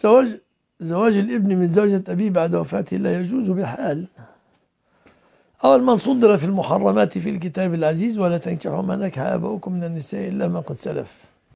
زواج زواج الابن من زوجة أبيه بعد وفاته لا يجوز بحال أول من صدر في المحرمات في الكتاب العزيز ولا تنكحوا ما نكح آباؤكم من النساء إلا ما قد سلف